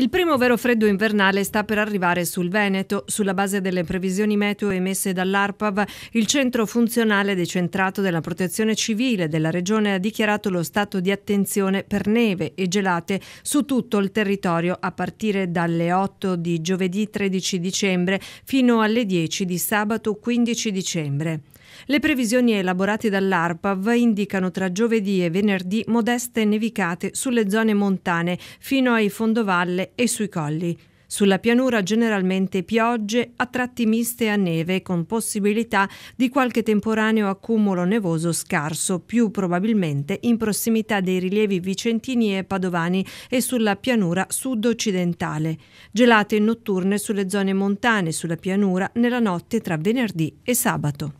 Il primo vero freddo invernale sta per arrivare sul Veneto. Sulla base delle previsioni meteo emesse dall'ARPAV, il centro funzionale decentrato della protezione civile della regione ha dichiarato lo stato di attenzione per neve e gelate su tutto il territorio a partire dalle 8 di giovedì 13 dicembre fino alle 10 di sabato 15 dicembre. Le previsioni elaborate dall'ARPAV indicano tra giovedì e venerdì modeste nevicate sulle zone montane fino ai fondovalle e sui colli. Sulla pianura generalmente piogge a tratti miste a neve con possibilità di qualche temporaneo accumulo nevoso scarso, più probabilmente in prossimità dei rilievi vicentini e padovani e sulla pianura sud-occidentale. Gelate notturne sulle zone montane, sulla pianura, nella notte tra venerdì e sabato.